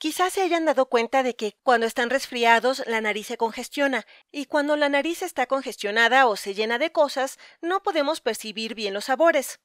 Quizás se hayan dado cuenta de que cuando están resfriados la nariz se congestiona y cuando la nariz está congestionada o se llena de cosas no podemos percibir bien los sabores.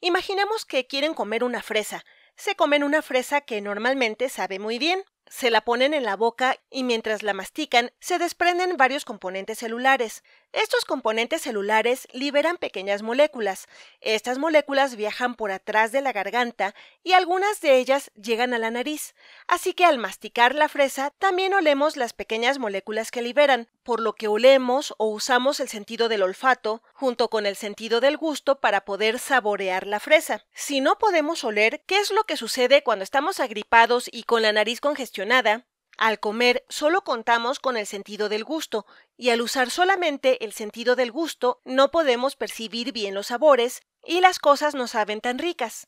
Imaginemos que quieren comer una fresa. Se comen una fresa que normalmente sabe muy bien. Se la ponen en la boca y mientras la mastican se desprenden varios componentes celulares. Estos componentes celulares liberan pequeñas moléculas. Estas moléculas viajan por atrás de la garganta y algunas de ellas llegan a la nariz. Así que al masticar la fresa también olemos las pequeñas moléculas que liberan, por lo que olemos o usamos el sentido del olfato junto con el sentido del gusto para poder saborear la fresa. Si no podemos oler qué es lo que sucede cuando estamos agripados y con la nariz congestionada, al comer solo contamos con el sentido del gusto, y al usar solamente el sentido del gusto no podemos percibir bien los sabores, y las cosas no saben tan ricas.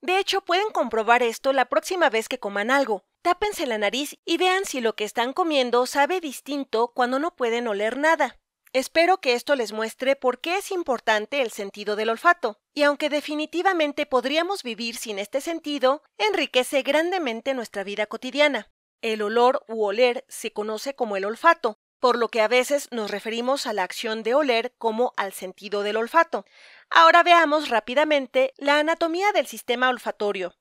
De hecho, pueden comprobar esto la próxima vez que coman algo. Tápense la nariz y vean si lo que están comiendo sabe distinto cuando no pueden oler nada. Espero que esto les muestre por qué es importante el sentido del olfato, y aunque definitivamente podríamos vivir sin este sentido, enriquece grandemente nuestra vida cotidiana. El olor u oler se conoce como el olfato, por lo que a veces nos referimos a la acción de oler como al sentido del olfato. Ahora veamos rápidamente la anatomía del sistema olfatorio.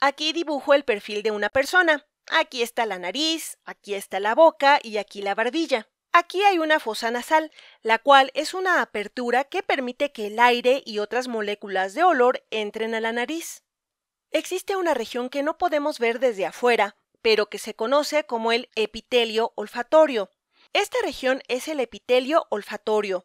Aquí dibujo el perfil de una persona. Aquí está la nariz, aquí está la boca y aquí la barbilla. Aquí hay una fosa nasal, la cual es una apertura que permite que el aire y otras moléculas de olor entren a la nariz. Existe una región que no podemos ver desde afuera, pero que se conoce como el epitelio olfatorio. Esta región es el epitelio olfatorio.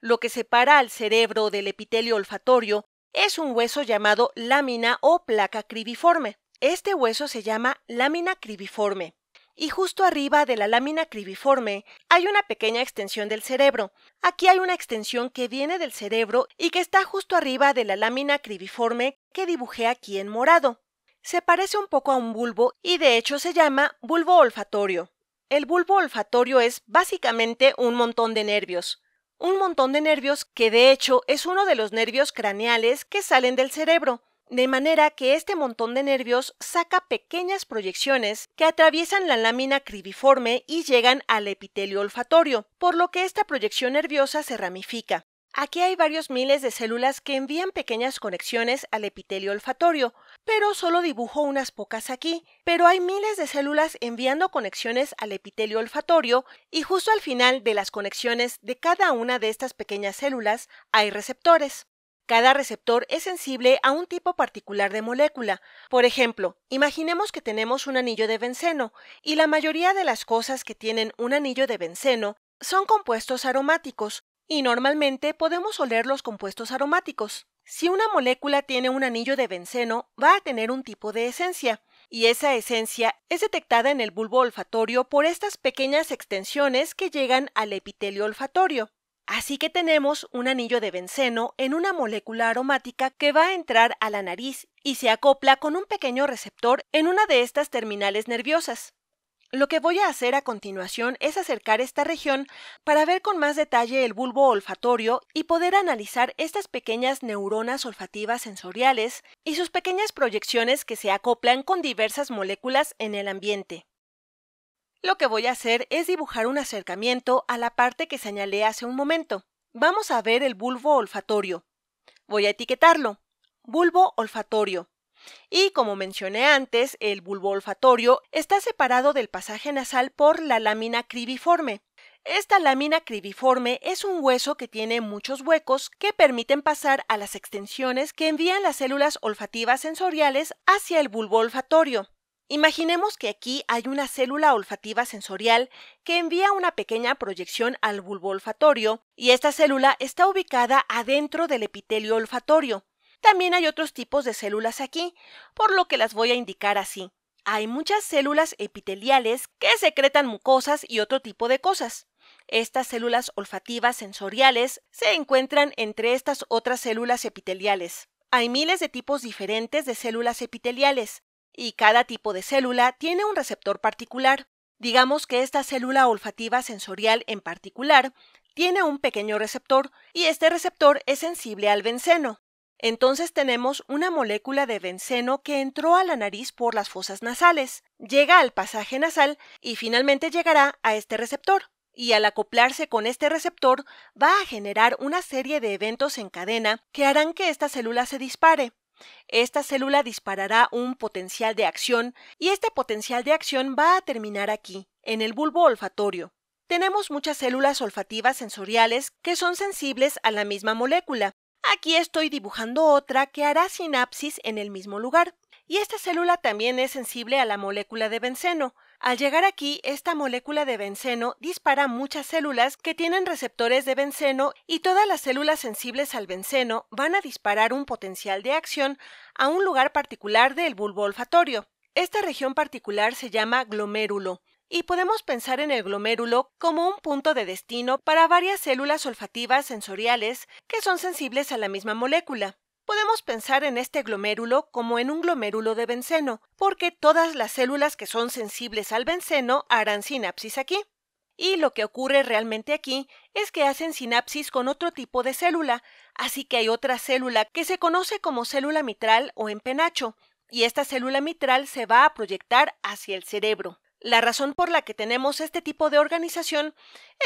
Lo que separa al cerebro del epitelio olfatorio es un hueso llamado lámina o placa cribiforme. Este hueso se llama lámina cribiforme. Y justo arriba de la lámina cribiforme hay una pequeña extensión del cerebro. Aquí hay una extensión que viene del cerebro y que está justo arriba de la lámina cribiforme que dibujé aquí en morado. Se parece un poco a un bulbo y de hecho se llama bulbo olfatorio. El bulbo olfatorio es básicamente un montón de nervios. Un montón de nervios que de hecho es uno de los nervios craneales que salen del cerebro, de manera que este montón de nervios saca pequeñas proyecciones que atraviesan la lámina cribiforme y llegan al epitelio olfatorio, por lo que esta proyección nerviosa se ramifica. Aquí hay varios miles de células que envían pequeñas conexiones al epitelio olfatorio, pero solo dibujo unas pocas aquí. Pero hay miles de células enviando conexiones al epitelio olfatorio y justo al final de las conexiones de cada una de estas pequeñas células hay receptores. Cada receptor es sensible a un tipo particular de molécula. Por ejemplo, imaginemos que tenemos un anillo de benceno, y la mayoría de las cosas que tienen un anillo de benceno son compuestos aromáticos, y normalmente podemos oler los compuestos aromáticos. Si una molécula tiene un anillo de benceno, va a tener un tipo de esencia, y esa esencia es detectada en el bulbo olfatorio por estas pequeñas extensiones que llegan al epitelio olfatorio. Así que tenemos un anillo de benceno en una molécula aromática que va a entrar a la nariz y se acopla con un pequeño receptor en una de estas terminales nerviosas. Lo que voy a hacer a continuación es acercar esta región para ver con más detalle el bulbo olfatorio y poder analizar estas pequeñas neuronas olfativas sensoriales y sus pequeñas proyecciones que se acoplan con diversas moléculas en el ambiente. Lo que voy a hacer es dibujar un acercamiento a la parte que señalé hace un momento. Vamos a ver el bulbo olfatorio. Voy a etiquetarlo. Bulbo olfatorio. Y como mencioné antes, el bulbo olfatorio está separado del pasaje nasal por la lámina cribiforme. Esta lámina cribiforme es un hueso que tiene muchos huecos que permiten pasar a las extensiones que envían las células olfativas sensoriales hacia el bulbo olfatorio. Imaginemos que aquí hay una célula olfativa sensorial que envía una pequeña proyección al bulbo olfatorio y esta célula está ubicada adentro del epitelio olfatorio. También hay otros tipos de células aquí, por lo que las voy a indicar así. Hay muchas células epiteliales que secretan mucosas y otro tipo de cosas. Estas células olfativas sensoriales se encuentran entre estas otras células epiteliales. Hay miles de tipos diferentes de células epiteliales, y cada tipo de célula tiene un receptor particular. Digamos que esta célula olfativa sensorial en particular tiene un pequeño receptor, y este receptor es sensible al benceno. Entonces tenemos una molécula de benceno que entró a la nariz por las fosas nasales, llega al pasaje nasal y finalmente llegará a este receptor. Y al acoplarse con este receptor va a generar una serie de eventos en cadena que harán que esta célula se dispare. Esta célula disparará un potencial de acción y este potencial de acción va a terminar aquí, en el bulbo olfatorio. Tenemos muchas células olfativas sensoriales que son sensibles a la misma molécula Aquí estoy dibujando otra que hará sinapsis en el mismo lugar. Y esta célula también es sensible a la molécula de benceno. Al llegar aquí, esta molécula de benceno dispara muchas células que tienen receptores de benceno y todas las células sensibles al benceno van a disparar un potencial de acción a un lugar particular del bulbo olfatorio. Esta región particular se llama glomérulo y podemos pensar en el glomérulo como un punto de destino para varias células olfativas sensoriales que son sensibles a la misma molécula. Podemos pensar en este glomérulo como en un glomérulo de benceno, porque todas las células que son sensibles al benceno harán sinapsis aquí. Y lo que ocurre realmente aquí es que hacen sinapsis con otro tipo de célula, así que hay otra célula que se conoce como célula mitral o empenacho, y esta célula mitral se va a proyectar hacia el cerebro. La razón por la que tenemos este tipo de organización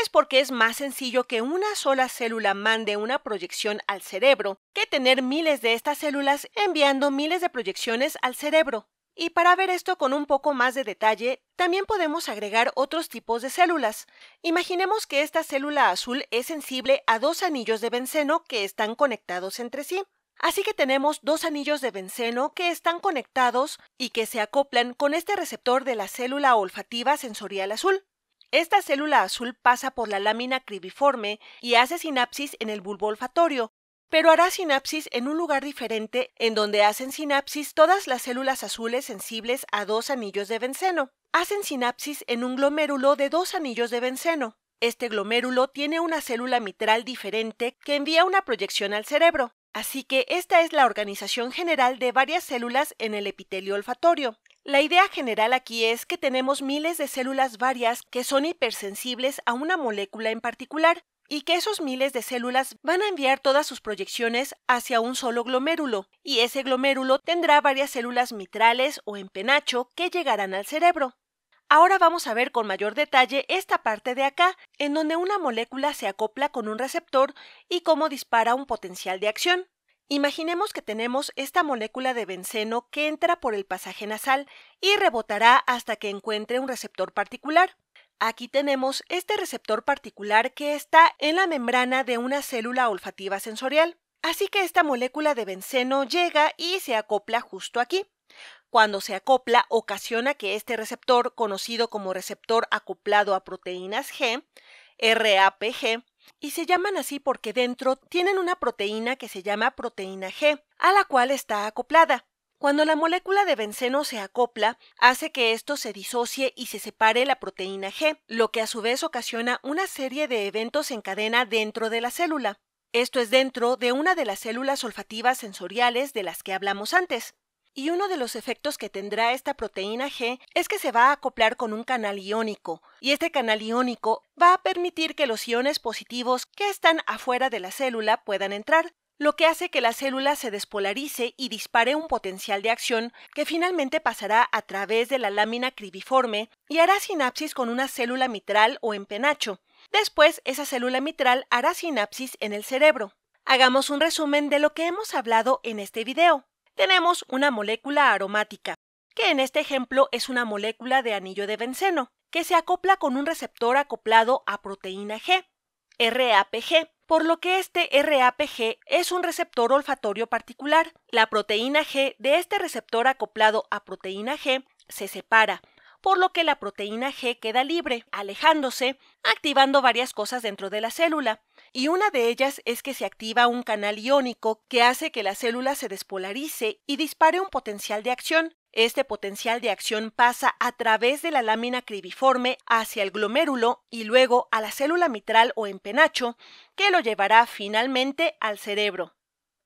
es porque es más sencillo que una sola célula mande una proyección al cerebro que tener miles de estas células enviando miles de proyecciones al cerebro. Y para ver esto con un poco más de detalle, también podemos agregar otros tipos de células. Imaginemos que esta célula azul es sensible a dos anillos de benceno que están conectados entre sí. Así que tenemos dos anillos de benceno que están conectados y que se acoplan con este receptor de la célula olfativa sensorial azul. Esta célula azul pasa por la lámina cribiforme y hace sinapsis en el bulbo olfatorio, pero hará sinapsis en un lugar diferente en donde hacen sinapsis todas las células azules sensibles a dos anillos de benceno. Hacen sinapsis en un glomérulo de dos anillos de benceno. Este glomérulo tiene una célula mitral diferente que envía una proyección al cerebro. Así que esta es la organización general de varias células en el epitelio olfatorio. La idea general aquí es que tenemos miles de células varias que son hipersensibles a una molécula en particular y que esos miles de células van a enviar todas sus proyecciones hacia un solo glomérulo, y ese glomérulo tendrá varias células mitrales o en penacho que llegarán al cerebro. Ahora vamos a ver con mayor detalle esta parte de acá, en donde una molécula se acopla con un receptor y cómo dispara un potencial de acción. Imaginemos que tenemos esta molécula de benceno que entra por el pasaje nasal y rebotará hasta que encuentre un receptor particular. Aquí tenemos este receptor particular que está en la membrana de una célula olfativa sensorial. Así que esta molécula de benceno llega y se acopla justo aquí cuando se acopla ocasiona que este receptor, conocido como receptor acoplado a proteínas G, RAPG, y se llaman así porque dentro tienen una proteína que se llama proteína G, a la cual está acoplada. Cuando la molécula de benceno se acopla, hace que esto se disocie y se separe la proteína G, lo que a su vez ocasiona una serie de eventos en cadena dentro de la célula. Esto es dentro de una de las células olfativas sensoriales de las que hablamos antes y uno de los efectos que tendrá esta proteína G es que se va a acoplar con un canal iónico, y este canal iónico va a permitir que los iones positivos que están afuera de la célula puedan entrar, lo que hace que la célula se despolarice y dispare un potencial de acción que finalmente pasará a través de la lámina cribiforme y hará sinapsis con una célula mitral o en penacho. Después, esa célula mitral hará sinapsis en el cerebro. Hagamos un resumen de lo que hemos hablado en este video tenemos una molécula aromática, que en este ejemplo es una molécula de anillo de benceno, que se acopla con un receptor acoplado a proteína G, RAPG, por lo que este RAPG es un receptor olfatorio particular. La proteína G de este receptor acoplado a proteína G se separa, por lo que la proteína G queda libre, alejándose, activando varias cosas dentro de la célula, y una de ellas es que se activa un canal iónico que hace que la célula se despolarice y dispare un potencial de acción. Este potencial de acción pasa a través de la lámina cribiforme hacia el glomérulo y luego a la célula mitral o empenacho, que lo llevará finalmente al cerebro.